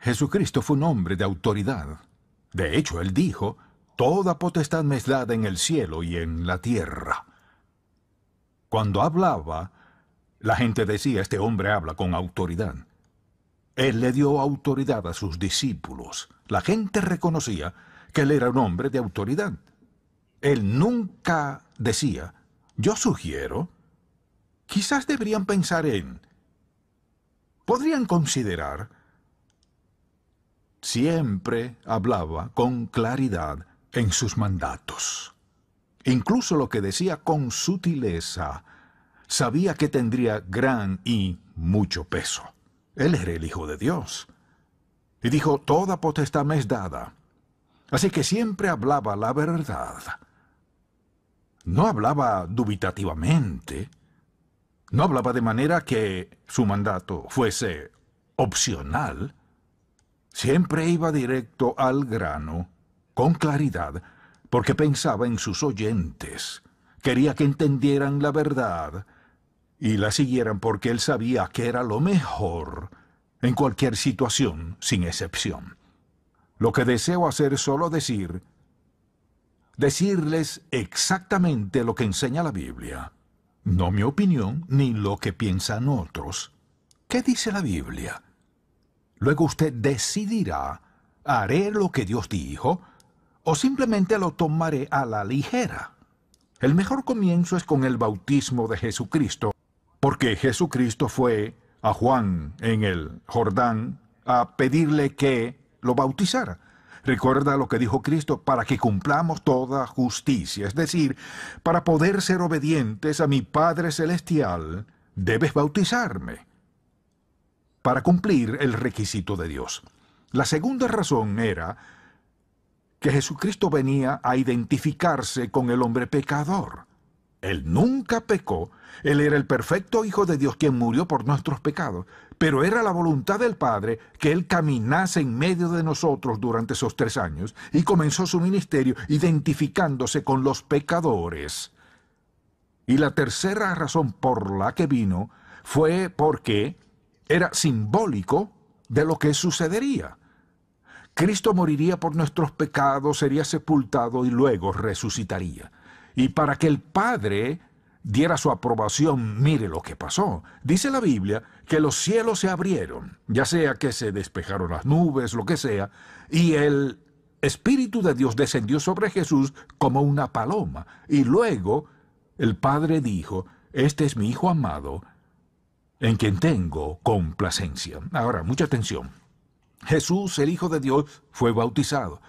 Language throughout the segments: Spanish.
Jesucristo fue un hombre de autoridad. De hecho, él dijo, Toda potestad me dada en el cielo y en la tierra. Cuando hablaba, la gente decía, este hombre habla con autoridad. Él le dio autoridad a sus discípulos. La gente reconocía que él era un hombre de autoridad. Él nunca decía, yo sugiero, quizás deberían pensar en, podrían considerar, siempre hablaba con claridad en sus mandatos. Incluso lo que decía con sutileza, sabía que tendría gran y mucho peso. Él era el Hijo de Dios. Y dijo, toda potestad me es dada. Así que siempre hablaba la verdad. No hablaba dubitativamente. No hablaba de manera que su mandato fuese opcional. Siempre iba directo al grano, con claridad, porque pensaba en sus oyentes. Quería que entendieran la verdad y la siguieran porque él sabía que era lo mejor en cualquier situación, sin excepción. Lo que deseo hacer es solo decir, decirles exactamente lo que enseña la Biblia, no mi opinión ni lo que piensan otros. ¿Qué dice la Biblia? Luego usted decidirá, ¿haré lo que Dios dijo o simplemente lo tomaré a la ligera? El mejor comienzo es con el bautismo de Jesucristo, porque Jesucristo fue a Juan en el Jordán a pedirle que lo bautizara. Recuerda lo que dijo Cristo, para que cumplamos toda justicia, es decir, para poder ser obedientes a mi Padre Celestial, debes bautizarme para cumplir el requisito de Dios. La segunda razón era que Jesucristo venía a identificarse con el hombre pecador. Él nunca pecó, él era el perfecto Hijo de Dios quien murió por nuestros pecados, pero era la voluntad del Padre que él caminase en medio de nosotros durante esos tres años y comenzó su ministerio identificándose con los pecadores. Y la tercera razón por la que vino fue porque era simbólico de lo que sucedería. Cristo moriría por nuestros pecados, sería sepultado y luego resucitaría. Y para que el Padre diera su aprobación, mire lo que pasó. Dice la Biblia que los cielos se abrieron, ya sea que se despejaron las nubes, lo que sea, y el Espíritu de Dios descendió sobre Jesús como una paloma. Y luego el Padre dijo, este es mi Hijo amado, en quien tengo complacencia. Ahora, mucha atención. Jesús, el Hijo de Dios, fue bautizado.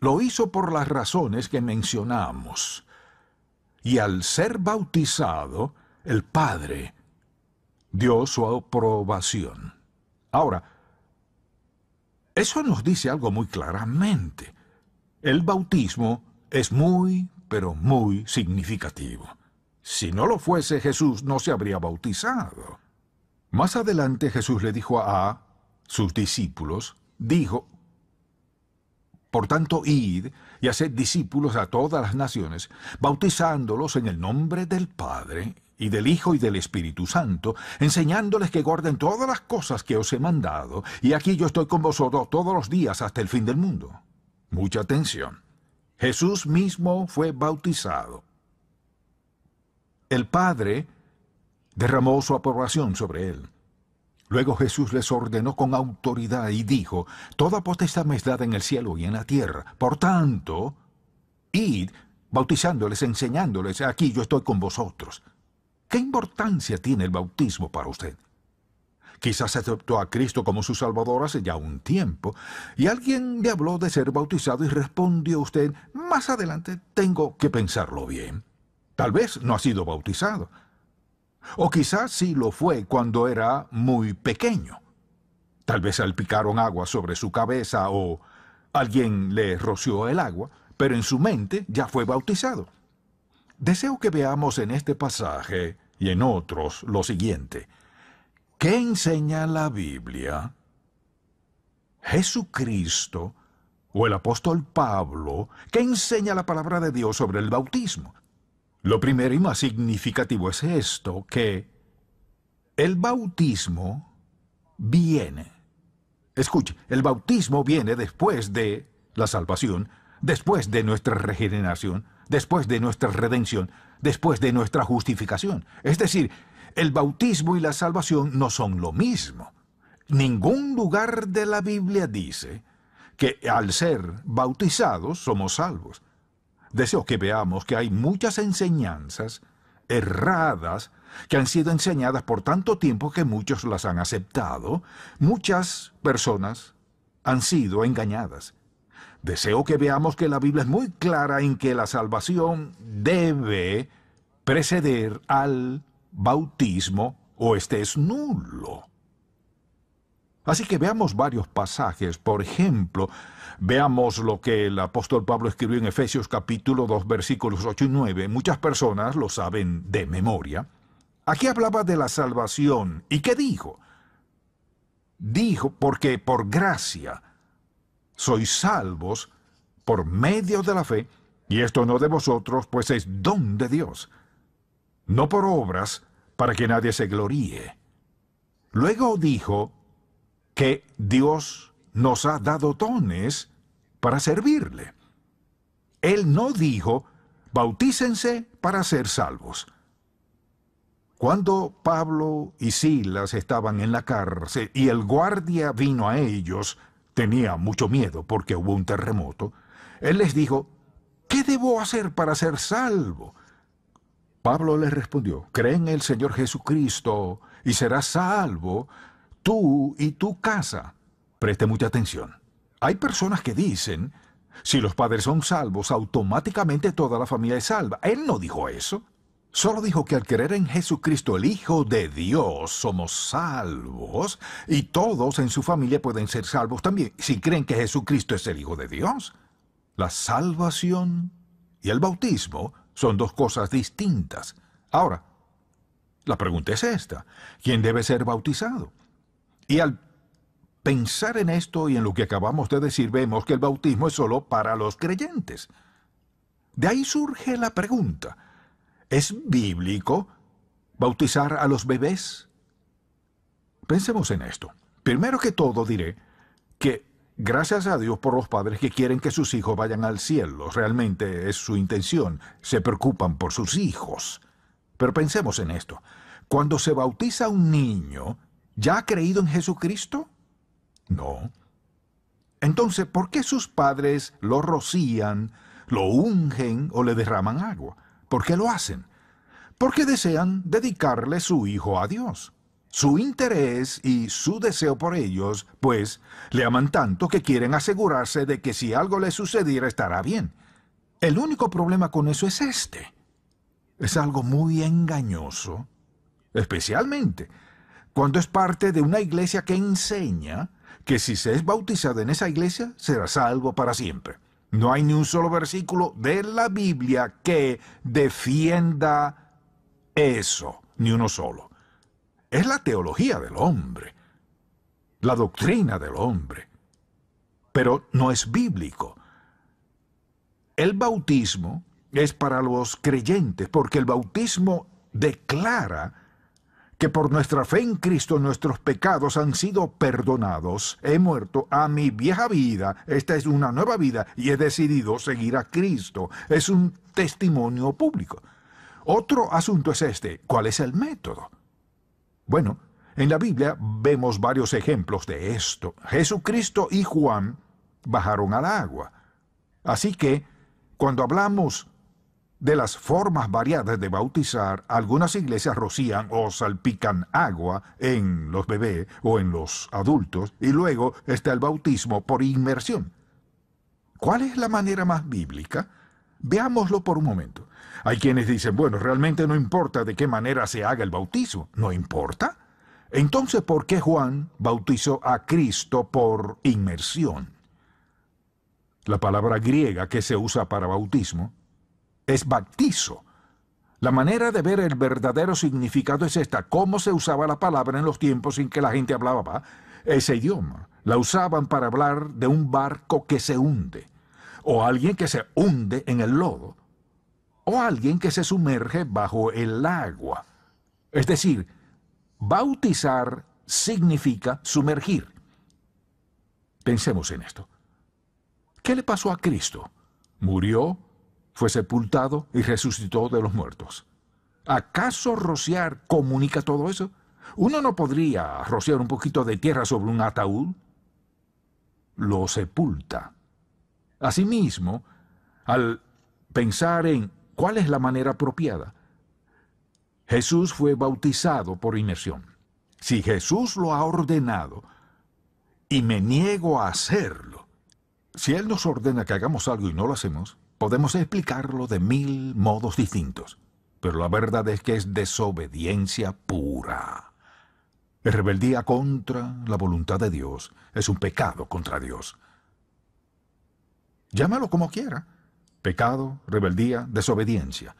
Lo hizo por las razones que mencionamos. Y al ser bautizado, el Padre dio su aprobación. Ahora, eso nos dice algo muy claramente. El bautismo es muy, pero muy significativo. Si no lo fuese, Jesús no se habría bautizado. Más adelante Jesús le dijo a sus discípulos, dijo, por tanto, id y haced discípulos a todas las naciones, bautizándolos en el nombre del Padre y del Hijo y del Espíritu Santo, enseñándoles que guarden todas las cosas que os he mandado, y aquí yo estoy con vosotros todos los días hasta el fin del mundo. Mucha atención. Jesús mismo fue bautizado. El Padre derramó su aprobación sobre él. Luego Jesús les ordenó con autoridad y dijo, Toda potestad me es dada en el cielo y en la tierra. Por tanto, id bautizándoles, enseñándoles, aquí yo estoy con vosotros. ¿Qué importancia tiene el bautismo para usted? Quizás aceptó a Cristo como su Salvador hace ya un tiempo, y alguien le habló de ser bautizado y respondió usted, más adelante tengo que pensarlo bien. Tal vez no ha sido bautizado. O quizás sí lo fue cuando era muy pequeño. Tal vez salpicaron agua sobre su cabeza o alguien le roció el agua, pero en su mente ya fue bautizado. Deseo que veamos en este pasaje y en otros lo siguiente. ¿Qué enseña la Biblia? Jesucristo o el apóstol Pablo, ¿qué enseña la palabra de Dios sobre el bautismo? Lo primero y más significativo es esto, que el bautismo viene. Escuche, el bautismo viene después de la salvación, después de nuestra regeneración, después de nuestra redención, después de nuestra justificación. Es decir, el bautismo y la salvación no son lo mismo. Ningún lugar de la Biblia dice que al ser bautizados somos salvos deseo que veamos que hay muchas enseñanzas erradas que han sido enseñadas por tanto tiempo que muchos las han aceptado, muchas personas han sido engañadas. Deseo que veamos que la Biblia es muy clara en que la salvación debe preceder al bautismo o este es nulo. Así que veamos varios pasajes. Por ejemplo, veamos lo que el apóstol Pablo escribió en Efesios capítulo 2 versículos 8 y 9. Muchas personas lo saben de memoria. Aquí hablaba de la salvación. ¿Y qué dijo? Dijo, porque por gracia sois salvos por medio de la fe, y esto no de vosotros, pues es don de Dios, no por obras, para que nadie se gloríe. Luego dijo, que Dios nos ha dado dones para servirle. Él no dijo, bautícense para ser salvos. Cuando Pablo y Silas estaban en la cárcel y el guardia vino a ellos, tenía mucho miedo porque hubo un terremoto, él les dijo, ¿qué debo hacer para ser salvo? Pablo les respondió, cree en el Señor Jesucristo y serás salvo tú y tu casa. Preste mucha atención. Hay personas que dicen, si los padres son salvos, automáticamente toda la familia es salva. Él no dijo eso. Solo dijo que al creer en Jesucristo, el Hijo de Dios, somos salvos y todos en su familia pueden ser salvos también, si creen que Jesucristo es el Hijo de Dios. La salvación y el bautismo son dos cosas distintas. Ahora, la pregunta es esta. ¿Quién debe ser bautizado? Y al pensar en esto y en lo que acabamos de decir, vemos que el bautismo es solo para los creyentes. De ahí surge la pregunta, ¿es bíblico bautizar a los bebés? Pensemos en esto. Primero que todo diré que gracias a Dios por los padres que quieren que sus hijos vayan al cielo. Realmente es su intención. Se preocupan por sus hijos. Pero pensemos en esto. Cuando se bautiza un niño, ¿Ya ha creído en Jesucristo? No. Entonces, ¿por qué sus padres lo rocían, lo ungen o le derraman agua? ¿Por qué lo hacen? Porque desean dedicarle su hijo a Dios. Su interés y su deseo por ellos, pues, le aman tanto que quieren asegurarse de que si algo le sucediera estará bien. El único problema con eso es este. Es algo muy engañoso, especialmente cuando es parte de una iglesia que enseña que si se es bautizado en esa iglesia será salvo para siempre. No hay ni un solo versículo de la Biblia que defienda eso, ni uno solo. Es la teología del hombre, la doctrina del hombre, pero no es bíblico. El bautismo es para los creyentes, porque el bautismo declara que por nuestra fe en Cristo nuestros pecados han sido perdonados. He muerto a mi vieja vida, esta es una nueva vida y he decidido seguir a Cristo. Es un testimonio público. Otro asunto es este, ¿cuál es el método? Bueno, en la Biblia vemos varios ejemplos de esto. Jesucristo y Juan bajaron al agua. Así que, cuando hablamos de las formas variadas de bautizar, algunas iglesias rocían o salpican agua en los bebés o en los adultos y luego está el bautismo por inmersión. ¿Cuál es la manera más bíblica? Veámoslo por un momento. Hay quienes dicen, bueno, realmente no importa de qué manera se haga el bautismo. ¿No importa? Entonces, ¿por qué Juan bautizó a Cristo por inmersión? La palabra griega que se usa para bautismo es bautizo. La manera de ver el verdadero significado es esta, cómo se usaba la palabra en los tiempos en que la gente hablaba ese idioma. La usaban para hablar de un barco que se hunde, o alguien que se hunde en el lodo, o alguien que se sumerge bajo el agua. Es decir, bautizar significa sumergir. Pensemos en esto. ¿Qué le pasó a Cristo? Murió, fue sepultado y resucitó de los muertos. ¿Acaso rociar comunica todo eso? ¿Uno no podría rociar un poquito de tierra sobre un ataúd? Lo sepulta. Asimismo, al pensar en cuál es la manera apropiada, Jesús fue bautizado por inmersión. Si Jesús lo ha ordenado y me niego a hacerlo, si Él nos ordena que hagamos algo y no lo hacemos, Podemos explicarlo de mil modos distintos, pero la verdad es que es desobediencia pura. Es rebeldía contra la voluntad de Dios, es un pecado contra Dios. Llámalo como quiera, pecado, rebeldía, desobediencia.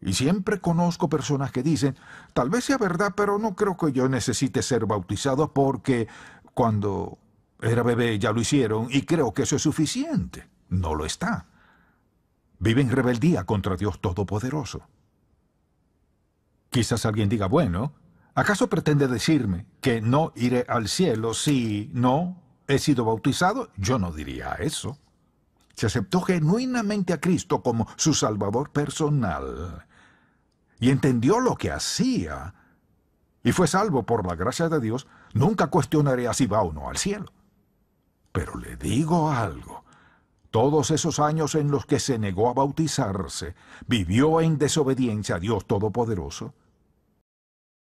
Y siempre conozco personas que dicen, tal vez sea verdad, pero no creo que yo necesite ser bautizado porque cuando era bebé ya lo hicieron y creo que eso es suficiente. No lo está. Vive en rebeldía contra Dios Todopoderoso. Quizás alguien diga, bueno, ¿acaso pretende decirme que no iré al cielo si no he sido bautizado? Yo no diría eso. Se aceptó genuinamente a Cristo como su Salvador personal y entendió lo que hacía y fue salvo por la gracia de Dios, nunca cuestionaré si va o no al cielo. Pero le digo algo, todos esos años en los que se negó a bautizarse, vivió en desobediencia a Dios Todopoderoso.